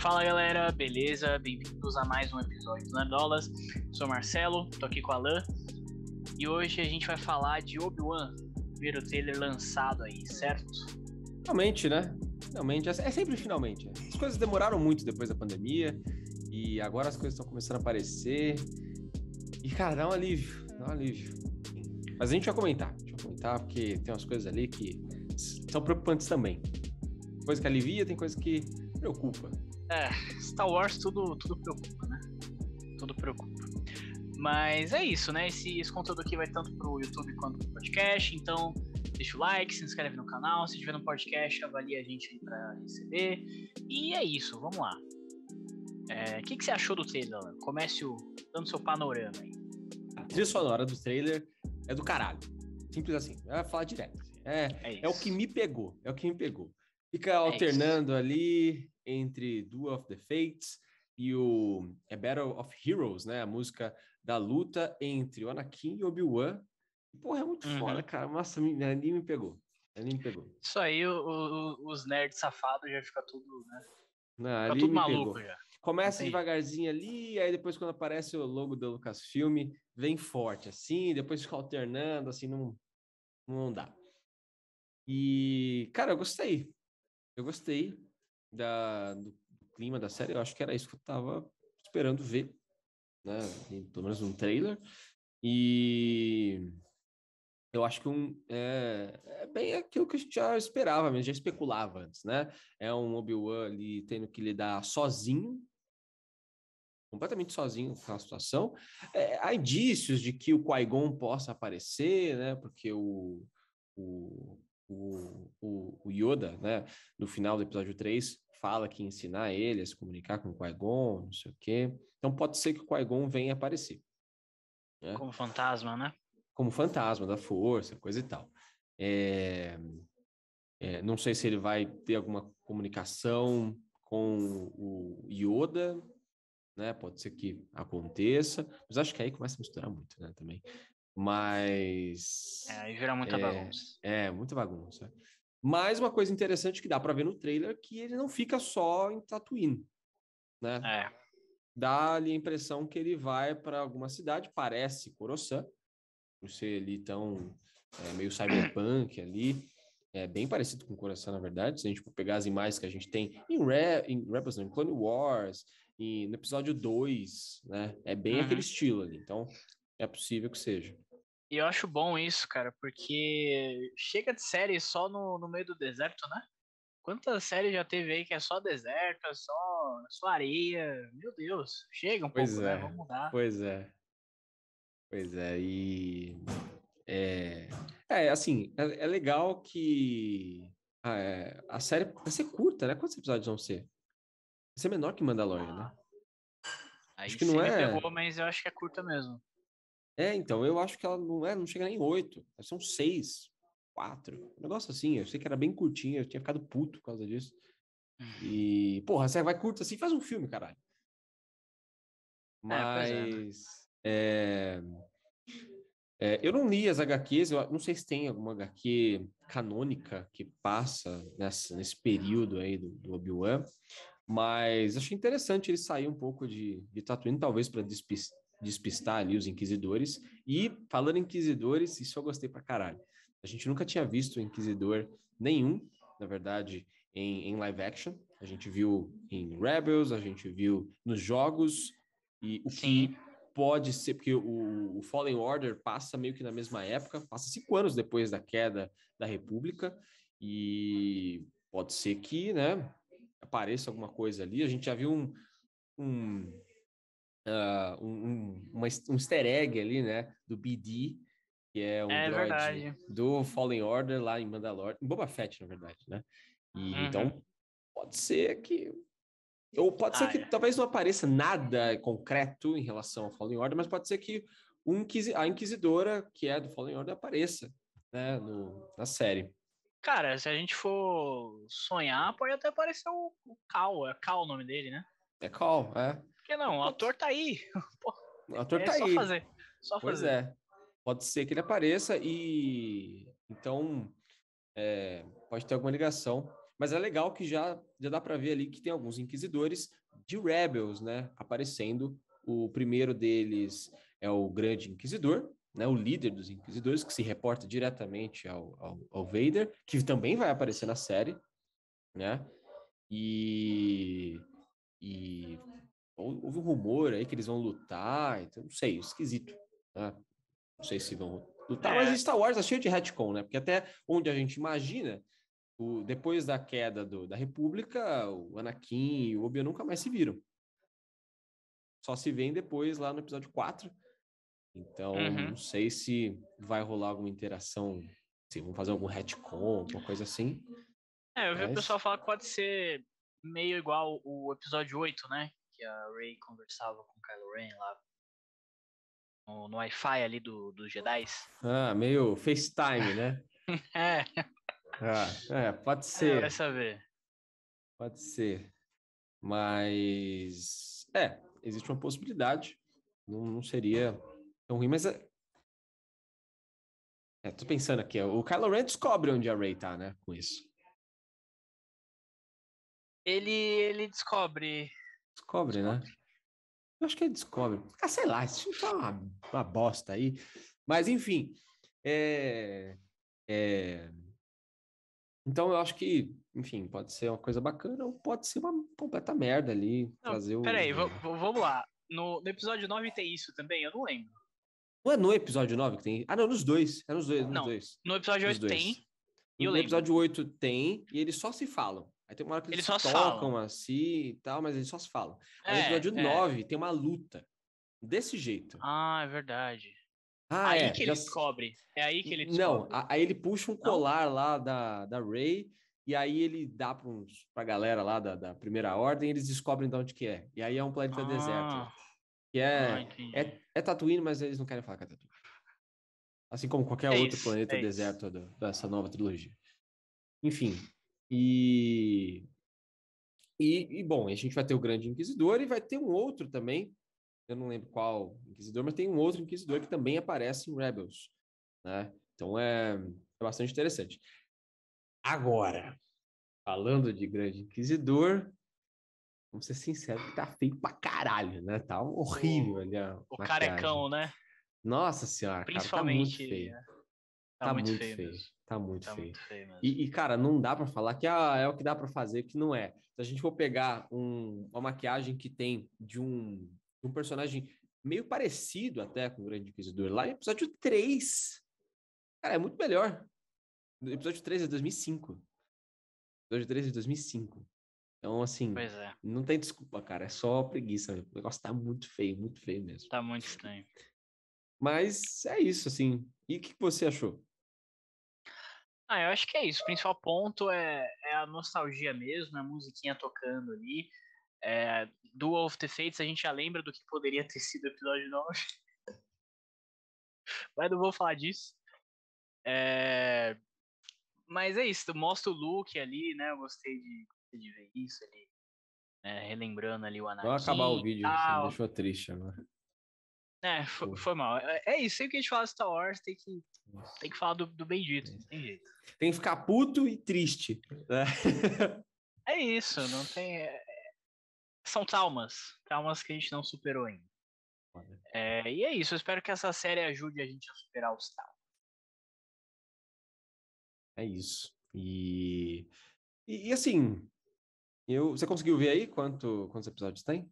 Fala galera, beleza? Bem-vindos a mais um episódio do Nerdolas. Sou Marcelo, tô aqui com a Lan e hoje a gente vai falar de Obi-Wan, primeiro trailer lançado aí, certo? Finalmente, né? Finalmente, é, é sempre finalmente. As coisas demoraram muito depois da pandemia e agora as coisas estão começando a aparecer. E cara, dá um alívio, dá um alívio. Mas a gente vai comentar, a gente vai comentar porque tem umas coisas ali que são preocupantes também. Tem coisa que alivia, tem coisa que preocupa. É, Star Wars tudo, tudo preocupa, né? Tudo preocupa. Mas é isso, né? Esse, esse conteúdo aqui vai tanto pro YouTube quanto pro podcast, então deixa o like, se inscreve no canal, se tiver no podcast, avalia a gente aí pra receber. E é isso, vamos lá. É, o é, que, que você achou do trailer, Alan? Comece o, dando seu panorama aí. A trilha sonora do trailer é do caralho. Simples assim, vai falar direto. É, é, é, o que me pegou, é o que me pegou. Fica é alternando ali, entre Do of the Fates e o é Battle of Heroes, né? A música da luta entre o Anakin e Obi-Wan. Porra, é muito uhum. foda, cara. Nossa, nem me pegou. Nem me pegou. Isso aí, o, o, os nerds safados já fica tudo, né? Não, fica tudo maluco pegou. já. Começa devagarzinho ali, aí depois quando aparece o logo do Lucasfilm, vem forte assim, depois fica alternando, assim, não, não dá. E, cara, eu gostei. Eu gostei da, do clima da série, eu acho que era isso que eu tava esperando ver, né? Pelo menos um trailer. E eu acho que um, é, é, bem aquilo que a gente já esperava, mas já especulava antes, né? É um Obi-Wan ali tendo que lidar sozinho, completamente sozinho com a situação. É, há indícios de que o Qui-Gon possa aparecer, né? Porque o, o o, o, o, Yoda, né, no final do episódio 3, fala que ensinar ele a se comunicar com o Qui-Gon, não sei o quê. Então pode ser que o Qui-Gon venha aparecer. Né? Como fantasma, né? Como fantasma da força, coisa e tal. É... É, não sei se ele vai ter alguma comunicação com o Yoda, né? Pode ser que aconteça, mas acho que aí começa a misturar muito, né? Também. Mas. É, aí vira muita é, bagunça. É, muita bagunça. Mas uma coisa interessante que dá para ver no trailer é que ele não fica só em Tatooine, né? É. dá ali a impressão que ele vai para alguma cidade, parece Coruscant, por ser ali tão é, meio cyberpunk ali, é bem parecido com Coruscant, na verdade, se a gente pegar as imagens que a gente tem em, Re em Rebels, em Clone Wars, em, no episódio 2, né? É bem uhum. aquele estilo ali, então é possível que seja. E eu acho bom isso, cara, porque chega de série só no, no meio do deserto, né? Quantas séries já teve aí que é só deserto, é só, é só areia? Meu Deus, chega um pois pouco, né? é. né? Vamos mudar. Pois é. Pois é, e. É, é assim, é, é legal que a ah, é, a série vai ser curta, né? Quantos episódios vão ser? Vai ser menor que Mandalorian, né? ah. né? Aí acho que não é. Pegou, mas eu acho que é curta mesmo. É, então, eu acho que ela não é, não chega nem oito. São seis, quatro. Um negócio assim, eu sei que era bem curtinha, eu tinha ficado puto por causa disso. E, porra, você vai curto assim, faz um filme, caralho. É, é. Mas. É, é, eu não li as HQs, eu não sei se tem alguma HQ canônica que passa nessa, nesse período aí do, do Obi-Wan, mas achei interessante ele sair um pouco de, de Tatooine, talvez para despistar ali os inquisidores. E falando em inquisidores, isso eu gostei pra caralho. A gente nunca tinha visto inquisidor nenhum, na verdade, em, em live action. A gente viu em Rebels, a gente viu nos jogos, e o Sim. que pode ser, porque o, o, Fallen Order passa meio que na mesma época, passa cinco anos depois da queda da República, e pode ser que, né, apareça alguma coisa ali. A gente já viu um, um ah, um um, um easter egg ali, né? Do BD, que é um é, do Fallen Order lá em mandalor em Boba Fett, na verdade, né? E, uhum. Então, pode ser que ou pode ah, ser que é. talvez não apareça nada concreto em relação ao Fallen Order, mas pode ser que um, a Inquisidora, que é do Fallen Order, apareça né, no, na série. Cara, se a gente for sonhar, pode até aparecer o, o Cal, é Cal o nome dele, né? É Cal, é que não? O ator tá aí. o ator é tá só aí. Fazer, só pois fazer. é. Pode ser que ele apareça e então é, pode ter alguma ligação. Mas é legal que já, já dá para ver ali que tem alguns inquisidores de Rebels, né? Aparecendo. O primeiro deles é o Grande Inquisidor, né? O líder dos inquisidores, que se reporta diretamente ao, ao, ao Vader, que também vai aparecer na série, né? E, e Houve um rumor aí que eles vão lutar, então, não sei, esquisito. Né? Não sei se vão lutar, é. mas Star Wars é cheio de retcon, né? Porque até onde a gente imagina, o, depois da queda do, da República, o Anakin e o Obi-Wan nunca mais se viram. Só se vêem depois lá no episódio 4. Então, uhum. não sei se vai rolar alguma interação, se vão fazer algum retcon, alguma coisa assim. É, eu vi mas... o pessoal falar que pode ser meio igual o episódio 8, né? que a Rey conversava com o Kylo Ren lá no, no Wi-Fi ali do, dos Jedi. Ah, meio FaceTime, né? é. Ah, é, pode ah, ser. É, vai saber. Pode ser. Mas é, existe uma possibilidade. Não, não seria tão ruim, mas é... É, tô pensando aqui, o Kylo Ren descobre onde a Rey tá, né, com isso. Ele, ele descobre, Descobre, né? Eu acho que ele descobre. Ah, sei lá, isso tá uma, uma bosta aí. Mas, enfim. É, é... Então, eu acho que, enfim, pode ser uma coisa bacana ou pode ser uma completa merda ali. Não, trazer peraí, o... vamos lá. No, no, episódio 9 tem isso também? Eu não lembro. Não é no episódio 9 que tem? Ah, não, nos dois. É nos dois. Nos não, dois. no episódio 8 tem. E no episódio 8 tem, e eles só se falam. Aí tem uma hora que eles, eles só tocam falam. assim e tal, mas eles só se falam. É, Aí no é, episódio é. 9 tem uma luta. Desse jeito. Ah, é verdade. Ah, aí é, que ele já... descobre. É aí que ele descobre. Não, aí ele puxa um colar Não. lá da, da Ray, e aí ele dá para pra galera lá da, da primeira ordem, eles descobrem de onde que é. E aí é um planeta ah. deserto. Que é, ah, é, é Tatooine, mas eles não querem falar que é Tatooine. Assim como qualquer é outro isso, planeta é deserto do, dessa nova trilogia. Enfim, e, e, e, bom, a gente vai ter o grande inquisidor e vai ter um outro também, eu não lembro qual inquisidor, mas tem um outro inquisidor que também aparece em Rebels, né? Então é, é bastante interessante. Agora, falando de grande inquisidor, vamos ser sinceros que tá feio pra caralho, né? Tá horrível o, ali O maquiagem. carecão, né? Nossa senhora, Principalmente, cara, tá muito feio. É, tá, tá muito, feio. feio. Tá muito tá feio. Muito feio e, e, cara, não dá para falar que ah, é o que dá para fazer, que não é. Se a gente for pegar um, uma maquiagem que tem de um, um personagem meio parecido até com o Grande Inquisidor, lá em é episódio 3. Cara, é muito melhor. O episódio 3 é 2005. O episódio 3 é 2005. Então, assim, é. não tem desculpa, cara. É só preguiça. O negócio tá muito feio, muito feio mesmo. Tá muito estranho. Mas é isso, assim. E o que, que você achou? Ah, eu acho que é isso. O principal ponto é, é a nostalgia mesmo, é a musiquinha tocando ali. É, do *of the Fates, a gente já lembra do que poderia ter sido o episódio 9. mas não vou falar disso. É, mas é isso, mostra o look ali, né? Eu gostei de, de ver isso ali. Né? relembrando ali o Anakin. Vou acabar o vídeo, você me deixou triste agora. É, foi, foi mal. É, é, isso, sempre que a gente fala Star Wars tem que, tem que falar do, do bendito, tem jeito. Tem que ficar puto e triste. Né? É isso, não tem. É, é, são traumas, traumas que a gente não superou ainda. É, e é isso, eu espero que essa série ajude a gente a superar os traumas. É isso. E, e, e assim, eu, você conseguiu ver aí quanto, quantos episódios tem?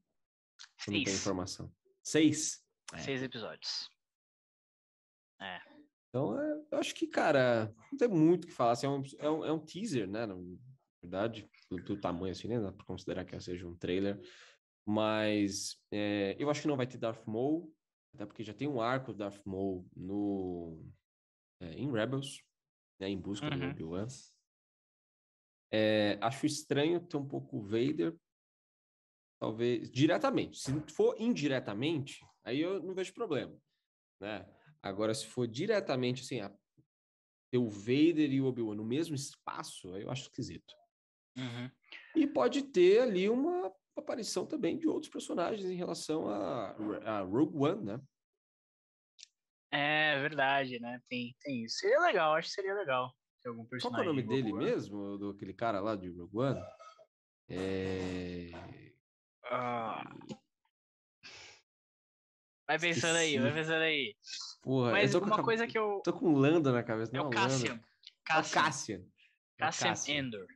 Seis. Não tem informação. Seis? É. Seis episódios. É. Então, é, eu acho que, cara, não tem muito o que falar. Assim, é, um, é, um, é um teaser, né? Na verdade, do, do tamanho, assim, né? Dá pra considerar que seja um trailer. Mas é, eu acho que não vai ter Darth Maul, até porque já tem um arco do Darth Maul no, é, em Rebels, né? Em busca uhum. do Obi-Wan. É, acho estranho ter um pouco o Vader, talvez diretamente. Se for indiretamente, Aí eu não vejo problema, né? Agora, se for diretamente assim, a, ter o Vader e o Obi-Wan no mesmo espaço, aí eu acho esquisito. Uhum. E pode ter ali uma aparição também de outros personagens em relação a, a Rogue One, né? É verdade, né? Tem, tem isso. Seria legal, acho que seria legal. Ter algum personagem Qual é o nome de dele One? mesmo? Do, aquele cara lá de Rogue One? É... Ah. Vai pensando Esqueci. aí, vai pensando aí. Porra, Mas eu uma com, coisa que eu. Tô com Lando na cabeça, é não é o Cassian. Cassian. É o Cassian. Cassian, Cassian. Endor.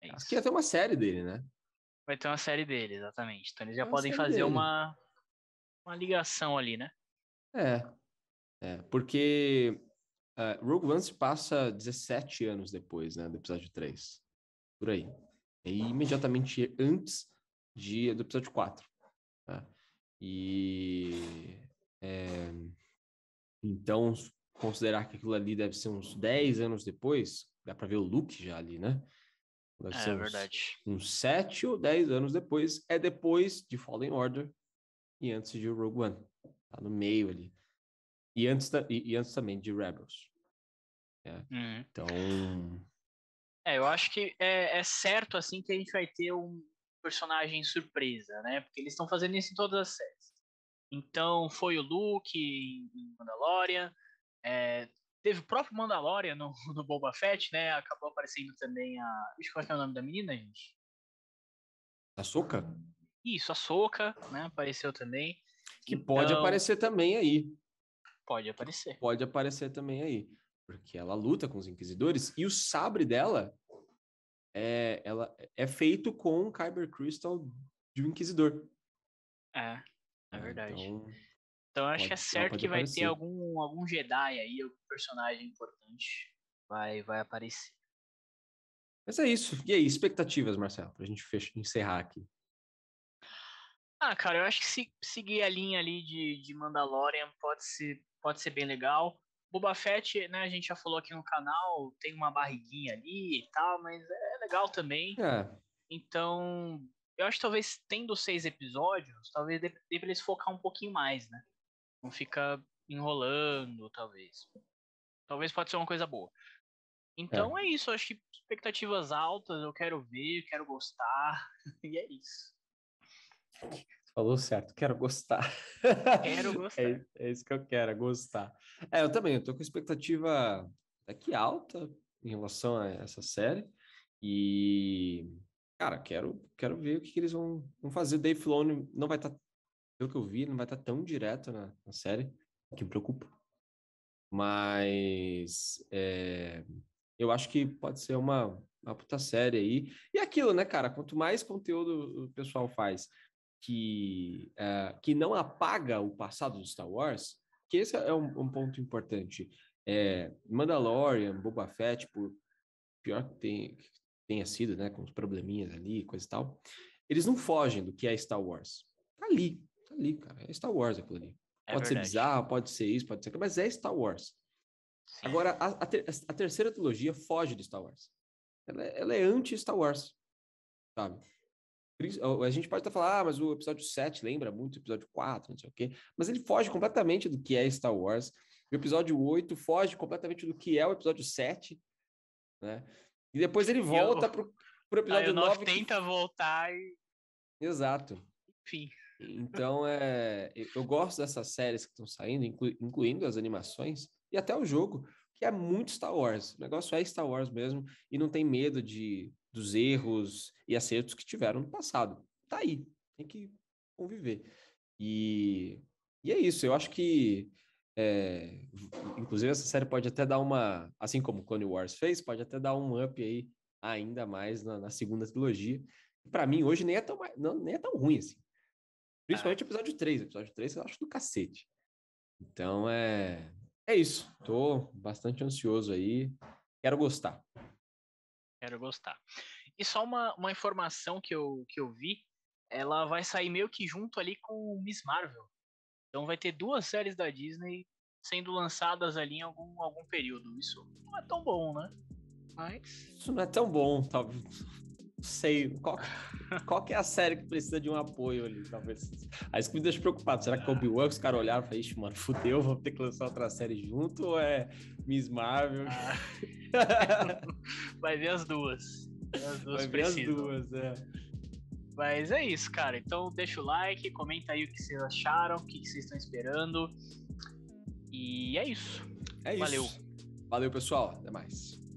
É Acho que ia ter uma série dele, né? Vai ter uma série dele, exatamente. Então eles já é podem fazer dele. uma, uma ligação ali, né? É. É, porque uh, Rogue One se passa 17 anos depois, né? Do episódio 3. Por aí. E é imediatamente antes de, do episódio 4. Tá? E é, então considerar que aquilo ali deve ser uns 10 anos depois, dá para ver o look já ali, né? Deve é, ser uns, verdade. Uns 7 ou 10 anos depois, é depois de Fallen Order e antes de Rogue One. Tá no meio ali. E antes, da, e, e antes também de Rebels. É. Uhum. Então. É, eu acho que é, é certo assim que a gente vai ter um, personagem surpresa, né? Porque eles estão fazendo isso em todas as séries. Então foi o Luke em Mandalorian, é, teve o próprio Mandalorian no, no Boba Fett, né? Acabou aparecendo também a. Qual é, é o nome da menina, gente? A Soca? Isso, a Soca, né? Apareceu também. Que então, pode aparecer também aí. Pode aparecer. Pode aparecer também aí. Porque ela luta com os inquisidores e o sabre dela é, ela é feito com Kyber Crystal de um Inquisidor. É, é, é verdade. Então, então acho é pode, que é certo que vai aparecer. ter algum, algum Jedi aí, algum personagem importante vai, vai aparecer. Mas é isso. E aí, expectativas, Marcelo, pra gente fechar, encerrar aqui. Ah, cara, eu acho que se, seguir a linha ali de, de Mandalorian pode ser, pode ser bem legal. Boba Fett, né, a gente já falou aqui no canal, tem uma barriguinha ali e tal, mas é legal também. É. Então, eu acho que talvez tendo seis episódios, talvez dê, dê pra eles focar um pouquinho mais, né? Não fica enrolando, talvez. Talvez pode ser uma coisa boa. Então é, é isso, acho que expectativas altas, eu quero ver, eu quero gostar, e é isso. Falou certo, quero gostar. Quero é, gostar. é, é, isso que eu quero, é gostar. É, eu também, eu tô com expectativa aqui alta em relação a essa série. E, cara, quero, quero ver o que, que eles vão, vão fazer. O Dave Filoni não vai estar, tá, pelo que eu vi, não vai estar tá tão direto na, na série, o que me preocupa. Mas é, eu acho que pode ser uma, uma puta série aí. E é aquilo, né, cara? Quanto mais conteúdo o pessoal faz que, eh, que não apaga o passado do Star Wars, que esse é um, um ponto importante. É, Mandalorian, Boba Fett, por tipo, pior que tem, tenha sido, né, com os probleminhas ali, coisa e tal, eles não fogem do que é Star Wars. Tá ali, tá ali, cara. É Star Wars aquilo ali. É pode ser bizarro, pode ser isso, pode ser aquilo, mas é Star Wars. Sim. Agora, a, a, ter, a, terceira trilogia foge de Star Wars. Ela, é, ela é anti-Star Wars, sabe? A gente pode até falar, ah, mas o episódio 7 lembra muito o episódio 4, não sei o quê. Mas ele foge completamente do que é Star Wars. O episódio 8 foge completamente do que é o episódio 7, né? E depois ele volta eu... pro, pro episódio aí 9. tenta que... voltar e. Exato. Enfim. Então, é, eu gosto dessas séries que estão saindo, inclu... incluindo as animações e até o jogo, que é muito Star Wars. O negócio é Star Wars mesmo e não tem medo de dos erros e acertos que tiveram no passado. Tá aí, tem que conviver. E, e é isso, eu acho que é, inclusive, essa série pode até dar uma. Assim como Clone Wars fez, pode até dar um up aí ainda mais na, na segunda trilogia. Para mim, hoje nem é tão, não, nem é tão ruim assim. Ah. Principalmente o ah. episódio 3. O episódio 3 eu acho do cacete. Então é. É isso. Tô bastante ansioso aí. Quero gostar. Quero gostar. E só uma, uma informação que eu, que eu vi, ela vai sair meio que junto ali com Miss Marvel. Então vai ter duas séries da Disney sendo lançadas ali em algum, algum período. Isso não é tão bom, né? Mas. Isso não é tão bom, talvez. Tá? Não sei. Qual, qual que é a série que precisa de um apoio ali, talvez? Aí ah, isso que me deixa preocupado. Será que é Obi-Wan? Os caras olharam e falaram, mano, fudeu, vou ter que lançar outra série junto ou é Miss Marvel? Ah. vai ver as duas. As duas Vai precisam. as duas, é. Mas é isso, cara. Então deixa o like, comenta aí o que vocês acharam, o que vocês estão esperando. E é isso. É Valeu. isso. Valeu. Valeu, pessoal. Até mais.